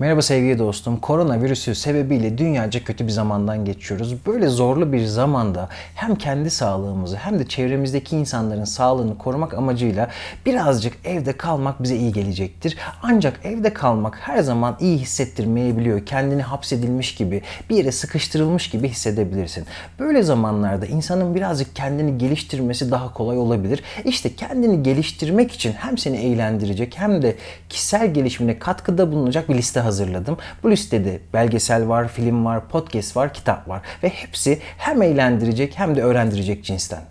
Merhaba sevgili dostum. Koronavirüsü sebebiyle dünyaca kötü bir zamandan geçiyoruz. Böyle zorlu bir zamanda hem kendi sağlığımızı hem de çevremizdeki insanların sağlığını korumak amacıyla birazcık evde kalmak bize iyi gelecektir. Ancak evde kalmak her zaman iyi hissettirmeyebiliyor. Kendini hapsedilmiş gibi, bir yere sıkıştırılmış gibi hissedebilirsin. Böyle zamanlarda insanın birazcık kendini geliştirmesi daha kolay olabilir. İşte kendini geliştirmek için hem seni eğlendirecek hem de kişisel gelişimine katkıda bulunacak bir liste hazırlayabilirsin hazırladım. Bu listede belgesel var, film var, podcast var, kitap var ve hepsi hem eğlendirecek hem de öğrendirecek cinsten.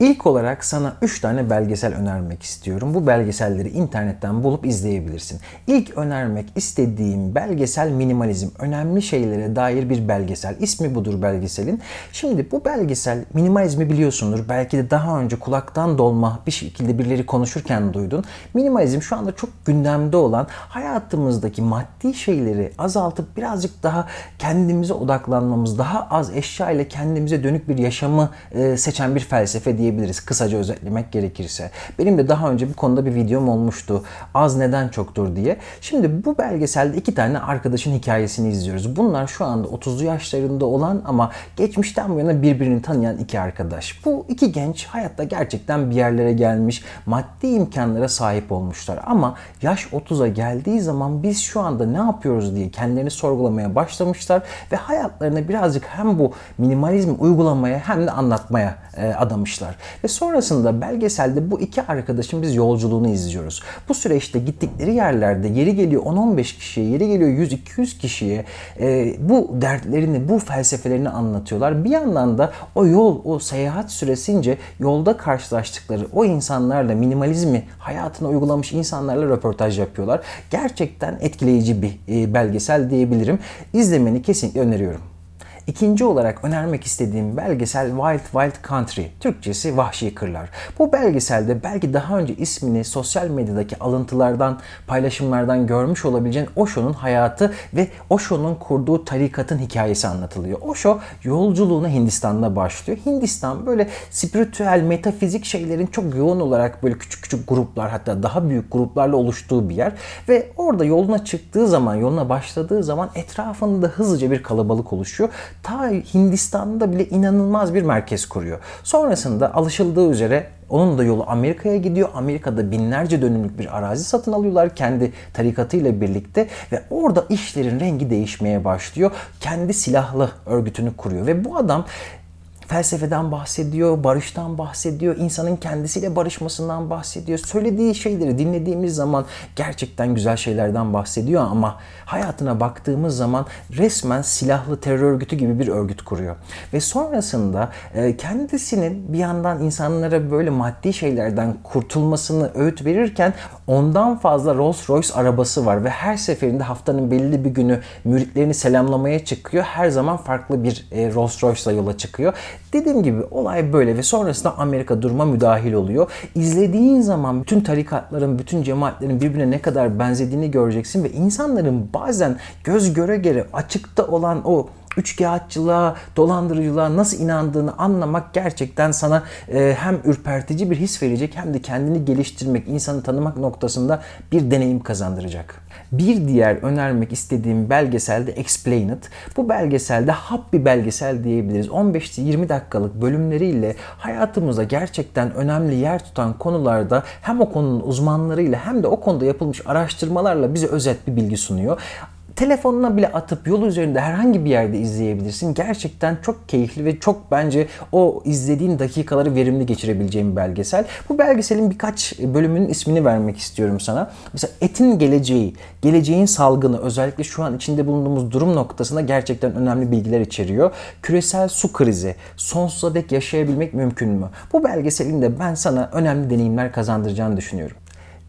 İlk olarak sana 3 tane belgesel önermek istiyorum. Bu belgeselleri internetten bulup izleyebilirsin. İlk önermek istediğim belgesel minimalizm. Önemli şeylere dair bir belgesel. İsmi budur belgeselin. Şimdi bu belgesel minimalizmi biliyorsundur. Belki de daha önce kulaktan dolma bir şekilde birileri konuşurken duydun. Minimalizm şu anda çok gündemde olan hayatımızdaki maddi şeyleri azaltıp birazcık daha kendimize odaklanmamız, daha az eşya ile kendimize dönük bir yaşamı e, seçen bir felsefe felsefe diyebiliriz kısaca özetlemek gerekirse. Benim de daha önce bu konuda bir videom olmuştu. Az neden çoktur diye. Şimdi bu belgeselde iki tane arkadaşın hikayesini izliyoruz. Bunlar şu anda 30'lu yaşlarında olan ama geçmişten bu yana birbirini tanıyan iki arkadaş. Bu iki genç hayatta gerçekten bir yerlere gelmiş, maddi imkanlara sahip olmuşlar. Ama yaş 30'a geldiği zaman biz şu anda ne yapıyoruz diye kendilerini sorgulamaya başlamışlar ve hayatlarını birazcık hem bu minimalizmi uygulamaya hem de anlatmaya e, adamış yapmışlar. Ve sonrasında belgeselde bu iki arkadaşın biz yolculuğunu izliyoruz. Bu süreçte gittikleri yerlerde yeri geliyor 10-15 kişiye, yeri geliyor 100-200 kişiye e, bu dertlerini, bu felsefelerini anlatıyorlar. Bir yandan da o yol, o seyahat süresince yolda karşılaştıkları o insanlarla minimalizmi hayatına uygulamış insanlarla röportaj yapıyorlar. Gerçekten etkileyici bir e, belgesel diyebilirim. İzlemeni kesinlikle öneriyorum. İkinci olarak önermek istediğim belgesel Wild Wild Country, Türkçesi Vahşi Kırlar. Bu belgeselde belki daha önce ismini sosyal medyadaki alıntılardan, paylaşımlardan görmüş olabileceğin Osho'nun hayatı ve Osho'nun kurduğu tarikatın hikayesi anlatılıyor. Osho yolculuğuna Hindistan'da başlıyor. Hindistan böyle spiritüel, metafizik şeylerin çok yoğun olarak böyle küçük küçük gruplar hatta daha büyük gruplarla oluştuğu bir yer ve orada yoluna çıktığı zaman, yoluna başladığı zaman etrafında hızlıca bir kalabalık oluşuyor ta Hindistan'da bile inanılmaz bir merkez kuruyor. Sonrasında alışıldığı üzere onun da yolu Amerika'ya gidiyor. Amerika'da binlerce dönümlük bir arazi satın alıyorlar kendi tarikatıyla birlikte ve orada işlerin rengi değişmeye başlıyor. Kendi silahlı örgütünü kuruyor ve bu adam felsefeden bahsediyor, barıştan bahsediyor, insanın kendisiyle barışmasından bahsediyor. Söylediği şeyleri dinlediğimiz zaman gerçekten güzel şeylerden bahsediyor ama hayatına baktığımız zaman resmen silahlı terör örgütü gibi bir örgüt kuruyor. Ve sonrasında e, kendisinin bir yandan insanlara böyle maddi şeylerden kurtulmasını öğüt verirken ondan fazla Rolls Royce arabası var ve her seferinde haftanın belli bir günü müritlerini selamlamaya çıkıyor. Her zaman farklı bir e, Rolls Royce'la yola çıkıyor Dediğim gibi olay böyle ve sonrasında Amerika duruma müdahil oluyor. İzlediğin zaman bütün tarikatların, bütün cemaatlerin birbirine ne kadar benzediğini göreceksin ve insanların bazen göz göre göre açıkta olan o üçkağıtçılığa, dolandırıcılığa nasıl inandığını anlamak gerçekten sana e, hem ürpertici bir his verecek hem de kendini geliştirmek, insanı tanımak noktasında bir deneyim kazandıracak. Bir diğer önermek istediğim belgesel de Explain It. Bu belgeselde hap bir belgesel diyebiliriz. 15-20 dakikalık bölümleriyle hayatımızda gerçekten önemli yer tutan konularda hem o konunun uzmanlarıyla hem de o konuda yapılmış araştırmalarla bize özet bir bilgi sunuyor telefonuna bile atıp yol üzerinde herhangi bir yerde izleyebilirsin. Gerçekten çok keyifli ve çok bence o izlediğin dakikaları verimli geçirebileceğin bir belgesel. Bu belgeselin birkaç bölümünün ismini vermek istiyorum sana. Mesela etin geleceği, geleceğin salgını özellikle şu an içinde bulunduğumuz durum noktasında gerçekten önemli bilgiler içeriyor. Küresel su krizi, sonsuza dek yaşayabilmek mümkün mü? Bu belgeselin de ben sana önemli deneyimler kazandıracağını düşünüyorum.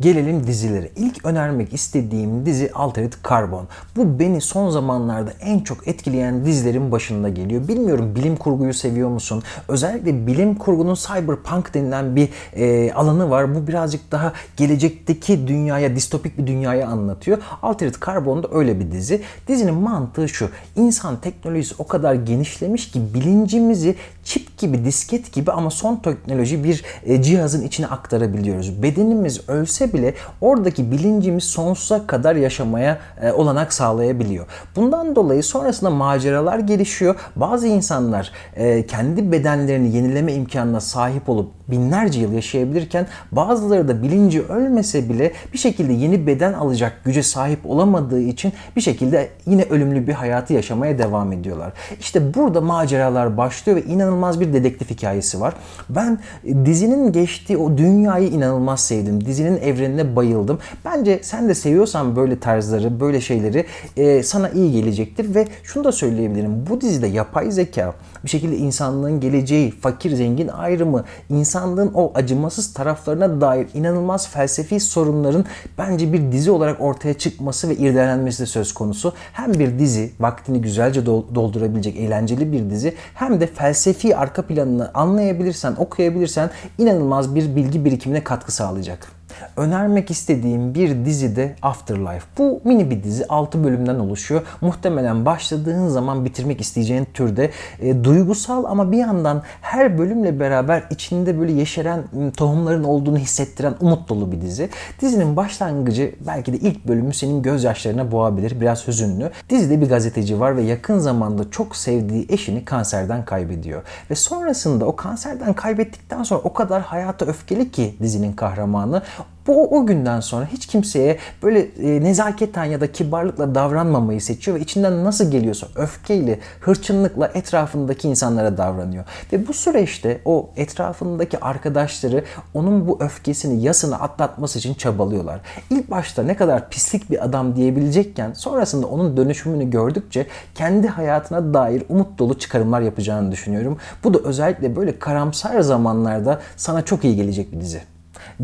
Gelelim dizilere. İlk önermek istediğim dizi Altered Carbon. Bu beni son zamanlarda en çok etkileyen dizilerin başında geliyor. Bilmiyorum bilim kurguyu seviyor musun? Özellikle bilim kurgunun cyberpunk denilen bir e, alanı var. Bu birazcık daha gelecekteki dünyaya, distopik bir dünyaya anlatıyor. Altered Carbon da öyle bir dizi. Dizinin mantığı şu. İnsan teknolojisi o kadar genişlemiş ki bilincimizi çip gibi, disket gibi ama son teknoloji bir e, cihazın içine aktarabiliyoruz. Bedenimiz ölse bile oradaki bilincimiz sonsuza kadar yaşamaya e, olanak sağlayabiliyor. Bundan dolayı sonrasında maceralar gelişiyor. Bazı insanlar e, kendi bedenlerini yenileme imkanına sahip olup binlerce yıl yaşayabilirken bazıları da bilinci ölmese bile bir şekilde yeni beden alacak güce sahip olamadığı için bir şekilde yine ölümlü bir hayatı yaşamaya devam ediyorlar. İşte burada maceralar başlıyor ve inanılmaz bir dedektif hikayesi var. Ben e, dizinin geçtiği o dünyayı inanılmaz sevdim. Dizinin evrenine bayıldım. Bence sen de seviyorsan böyle tarzları, böyle şeyleri e, sana iyi gelecektir ve şunu da söyleyebilirim. Bu dizide yapay zeka bir şekilde insanlığın geleceği, fakir zengin ayrımı, insanlığın o acımasız taraflarına dair inanılmaz felsefi sorunların bence bir dizi olarak ortaya çıkması ve irdelenmesi de söz konusu. Hem bir dizi vaktini güzelce doldurabilecek eğlenceli bir dizi hem de felsefi arka planını anlayabilirsen, okuyabilirsen inanılmaz bir bilgi birikimine katkı sağlayacak. Önermek istediğim bir dizi de Afterlife. Bu mini bir dizi 6 bölümden oluşuyor. Muhtemelen başladığın zaman bitirmek isteyeceğin türde e, duygusal ama bir yandan her bölümle beraber içinde böyle yeşeren ıı, tohumların olduğunu hissettiren umut dolu bir dizi. Dizinin başlangıcı belki de ilk bölümü senin gözyaşlarına boğabilir. Biraz hüzünlü. Dizide bir gazeteci var ve yakın zamanda çok sevdiği eşini kanserden kaybediyor. Ve sonrasında o kanserden kaybettikten sonra o kadar hayata öfkeli ki dizinin kahramanı bu o günden sonra hiç kimseye böyle e, nezaketen ya da kibarlıkla davranmamayı seçiyor ve içinden nasıl geliyorsa öfkeyle, hırçınlıkla etrafındaki insanlara davranıyor. Ve bu süreçte o etrafındaki arkadaşları onun bu öfkesini, yasını atlatması için çabalıyorlar. İlk başta ne kadar pislik bir adam diyebilecekken sonrasında onun dönüşümünü gördükçe kendi hayatına dair umut dolu çıkarımlar yapacağını düşünüyorum. Bu da özellikle böyle karamsar zamanlarda sana çok iyi gelecek bir dizi.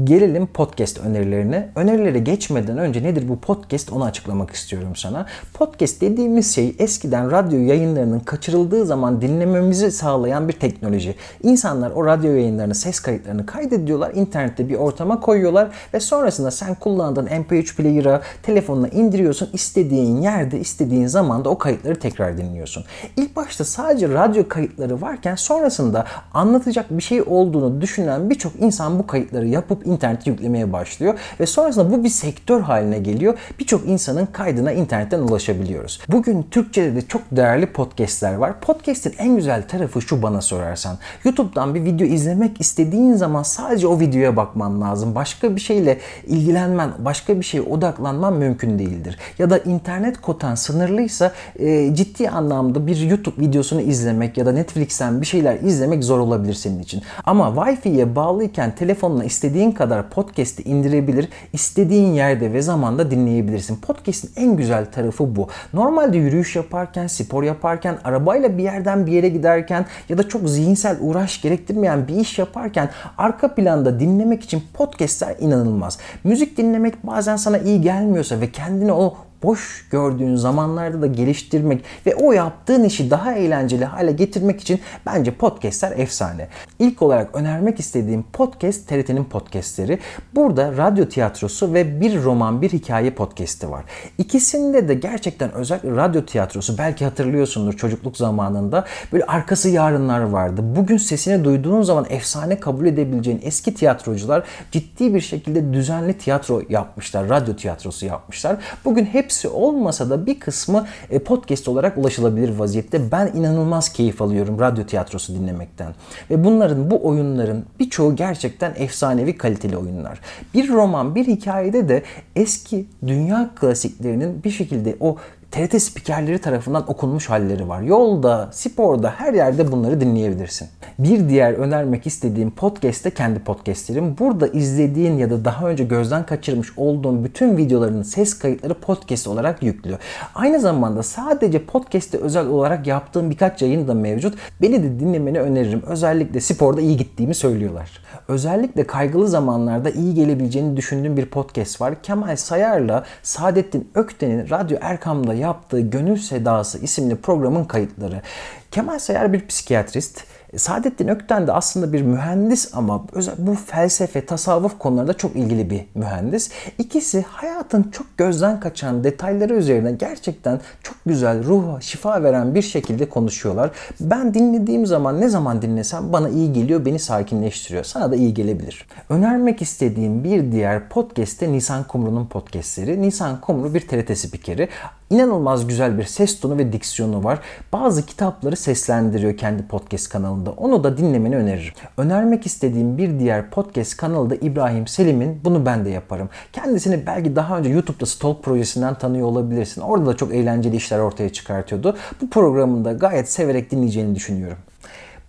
Gelelim podcast önerilerine. Önerilere geçmeden önce nedir bu podcast onu açıklamak istiyorum sana. Podcast dediğimiz şey eskiden radyo yayınlarının kaçırıldığı zaman dinlememizi sağlayan bir teknoloji. İnsanlar o radyo yayınlarını, ses kayıtlarını kaydediyorlar, internette bir ortama koyuyorlar ve sonrasında sen kullandığın MP3 player'a telefonuna indiriyorsun. istediğin yerde, istediğin zamanda o kayıtları tekrar dinliyorsun. İlk başta sadece radyo kayıtları varken sonrasında anlatacak bir şey olduğunu düşünen birçok insan bu kayıtları yapıp yapıp internete yüklemeye başlıyor ve sonrasında bu bir sektör haline geliyor. Birçok insanın kaydına internetten ulaşabiliyoruz. Bugün Türkçe'de de çok değerli podcastler var. Podcast'in en güzel tarafı şu bana sorarsan. YouTube'dan bir video izlemek istediğin zaman sadece o videoya bakman lazım. Başka bir şeyle ilgilenmen, başka bir şeye odaklanman mümkün değildir. Ya da internet kotan sınırlıysa e, ciddi anlamda bir YouTube videosunu izlemek ya da Netflix'ten bir şeyler izlemek zor olabilir senin için. Ama Wi-Fi'ye bağlıyken telefonla istediğin istediğin kadar podcast'i indirebilir, istediğin yerde ve zamanda dinleyebilirsin. Podcast'in en güzel tarafı bu. Normalde yürüyüş yaparken, spor yaparken, arabayla bir yerden bir yere giderken ya da çok zihinsel uğraş gerektirmeyen bir iş yaparken arka planda dinlemek için podcast'ler inanılmaz. Müzik dinlemek bazen sana iyi gelmiyorsa ve kendini o boş gördüğün zamanlarda da geliştirmek ve o yaptığın işi daha eğlenceli hale getirmek için bence podcastler efsane. İlk olarak önermek istediğim podcast TRT'nin podcastleri. Burada radyo tiyatrosu ve bir roman bir hikaye podcasti var. İkisinde de gerçekten özellikle radyo tiyatrosu belki hatırlıyorsundur çocukluk zamanında böyle arkası yarınlar vardı. Bugün sesini duyduğun zaman efsane kabul edebileceğin eski tiyatrocular ciddi bir şekilde düzenli tiyatro yapmışlar. Radyo tiyatrosu yapmışlar. Bugün hep Hepsi olmasa da bir kısmı e, podcast olarak ulaşılabilir vaziyette. Ben inanılmaz keyif alıyorum radyo tiyatrosu dinlemekten. Ve bunların, bu oyunların birçoğu gerçekten efsanevi kaliteli oyunlar. Bir roman, bir hikayede de eski dünya klasiklerinin bir şekilde o TRT spikerleri tarafından okunmuş halleri var. Yolda, sporda, her yerde bunları dinleyebilirsin. Bir diğer önermek istediğim podcast de kendi podcastlerim. Burada izlediğin ya da daha önce gözden kaçırmış olduğun bütün videoların ses kayıtları podcast olarak yüklü. Aynı zamanda sadece podcast'te özel olarak yaptığım birkaç yayın da mevcut. Beni de dinlemeni öneririm. Özellikle sporda iyi gittiğimi söylüyorlar. Özellikle kaygılı zamanlarda iyi gelebileceğini düşündüğüm bir podcast var. Kemal Sayar'la Saadettin Ökten'in Radyo Erkam'da yaptığı Gönül Sedası isimli programın kayıtları. Kemal Sayar bir psikiyatrist. Saadettin Ökten de aslında bir mühendis ama bu felsefe, tasavvuf konularında çok ilgili bir mühendis. İkisi hayatın çok gözden kaçan detayları üzerine gerçekten çok güzel, ruha şifa veren bir şekilde konuşuyorlar. Ben dinlediğim zaman ne zaman dinlesem bana iyi geliyor, beni sakinleştiriyor. Sana da iyi gelebilir. Önermek istediğim bir diğer podcast de Nisan Kumru'nun podcastleri. Nisan Kumru bir TRT spikeri İnanılmaz güzel bir ses tonu ve diksiyonu var. Bazı kitapları seslendiriyor kendi podcast kanalında. Onu da dinlemeni öneririm. Önermek istediğim bir diğer podcast kanalı da İbrahim Selim'in. Bunu ben de yaparım. Kendisini belki daha önce YouTube'da Stalk projesinden tanıyor olabilirsin. Orada da çok eğlenceli işler ortaya çıkartıyordu. Bu programında gayet severek dinleyeceğini düşünüyorum.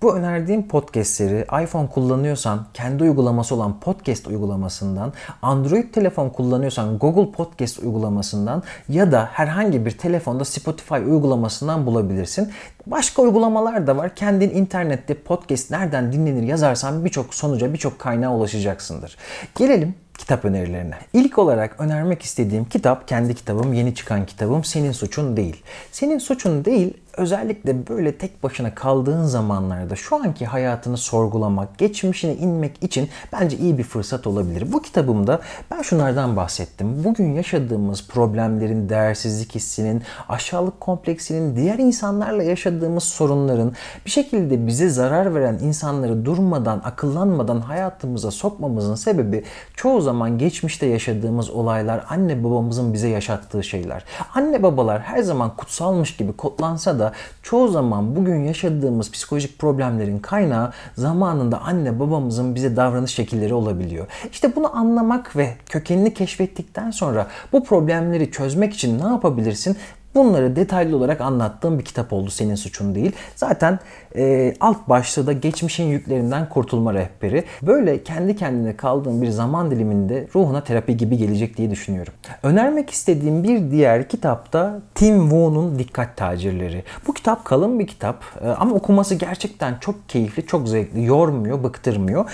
Bu önerdiğim podcastleri iPhone kullanıyorsan kendi uygulaması olan podcast uygulamasından, Android telefon kullanıyorsan Google Podcast uygulamasından ya da herhangi bir telefonda Spotify uygulamasından bulabilirsin. Başka uygulamalar da var. Kendin internette podcast nereden dinlenir yazarsan birçok sonuca, birçok kaynağa ulaşacaksındır. Gelelim kitap önerilerine. İlk olarak önermek istediğim kitap kendi kitabım, yeni çıkan kitabım Senin Suçun Değil. Senin Suçun Değil özellikle böyle tek başına kaldığın zamanlarda şu anki hayatını sorgulamak, geçmişine inmek için bence iyi bir fırsat olabilir. Bu kitabımda ben şunlardan bahsettim. Bugün yaşadığımız problemlerin, değersizlik hissinin, aşağılık kompleksinin, diğer insanlarla yaşadığımız sorunların bir şekilde bize zarar veren insanları durmadan, akıllanmadan hayatımıza sokmamızın sebebi çoğu zaman geçmişte yaşadığımız olaylar anne babamızın bize yaşattığı şeyler. Anne babalar her zaman kutsalmış gibi kodlansa da da çoğu zaman bugün yaşadığımız psikolojik problemlerin kaynağı zamanında anne babamızın bize davranış şekilleri olabiliyor. İşte bunu anlamak ve kökenini keşfettikten sonra bu problemleri çözmek için ne yapabilirsin? Bunları detaylı olarak anlattığım bir kitap oldu Senin Suçun Değil. Zaten e, alt başlığı da geçmişin yüklerinden kurtulma rehberi. Böyle kendi kendine kaldığın bir zaman diliminde ruhuna terapi gibi gelecek diye düşünüyorum. Önermek istediğim bir diğer kitap da Tim Wu'nun Dikkat Tacirleri. Bu kitap kalın bir kitap e, ama okuması gerçekten çok keyifli, çok zevkli, yormuyor, bıktırmıyor.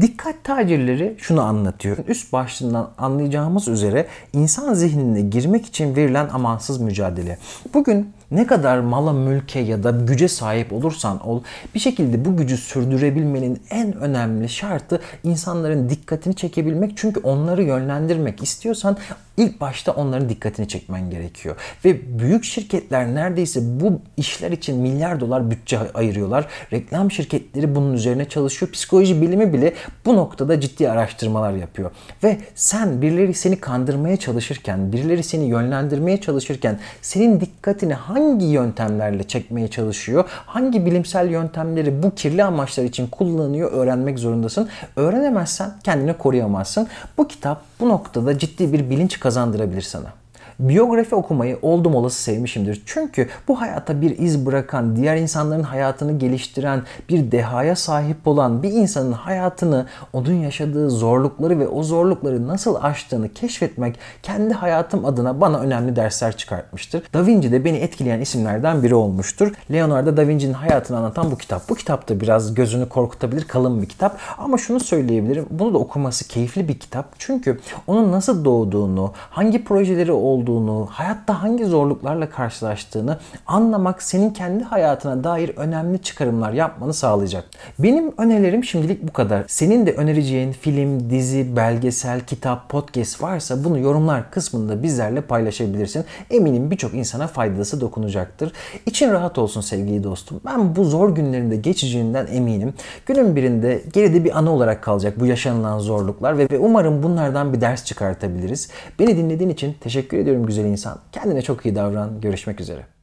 Dikkat tacirleri şunu anlatıyor. Üst başlığından anlayacağımız üzere insan zihnine girmek için verilen amansız mücadele. Bugün ne kadar mala mülke ya da güce sahip olursan ol bir şekilde bu gücü sürdürebilmenin en önemli şartı insanların dikkatini çekebilmek. Çünkü onları yönlendirmek istiyorsan İlk başta onların dikkatini çekmen gerekiyor. Ve büyük şirketler neredeyse bu işler için milyar dolar bütçe ayırıyorlar. Reklam şirketleri bunun üzerine çalışıyor. Psikoloji bilimi bile bu noktada ciddi araştırmalar yapıyor. Ve sen birileri seni kandırmaya çalışırken, birileri seni yönlendirmeye çalışırken senin dikkatini hangi yöntemlerle çekmeye çalışıyor? Hangi bilimsel yöntemleri bu kirli amaçlar için kullanıyor öğrenmek zorundasın. Öğrenemezsen kendini koruyamazsın. Bu kitap bu noktada ciddi bir bilinç kazandırabilir sana. Biyografi okumayı oldum olası sevmişimdir. Çünkü bu hayata bir iz bırakan, diğer insanların hayatını geliştiren, bir dehaya sahip olan bir insanın hayatını, onun yaşadığı zorlukları ve o zorlukları nasıl aştığını keşfetmek kendi hayatım adına bana önemli dersler çıkartmıştır. Da Vinci de beni etkileyen isimlerden biri olmuştur. Leonardo da Vinci'nin hayatını anlatan bu kitap. Bu kitap da biraz gözünü korkutabilir kalın bir kitap ama şunu söyleyebilirim. Bunu da okuması keyifli bir kitap. Çünkü onun nasıl doğduğunu, hangi projeleri olduğunu, olduğunu, hayatta hangi zorluklarla karşılaştığını anlamak senin kendi hayatına dair önemli çıkarımlar yapmanı sağlayacak. Benim önerilerim şimdilik bu kadar. Senin de önereceğin film, dizi, belgesel, kitap, podcast varsa bunu yorumlar kısmında bizlerle paylaşabilirsin. Eminim birçok insana faydası dokunacaktır. İçin rahat olsun sevgili dostum. Ben bu zor günlerinde geçeceğinden eminim. Günün birinde geride bir anı olarak kalacak bu yaşanılan zorluklar ve umarım bunlardan bir ders çıkartabiliriz. Beni dinlediğin için teşekkür ediyorum umarım güzel insan. Kendine çok iyi davran. Görüşmek üzere.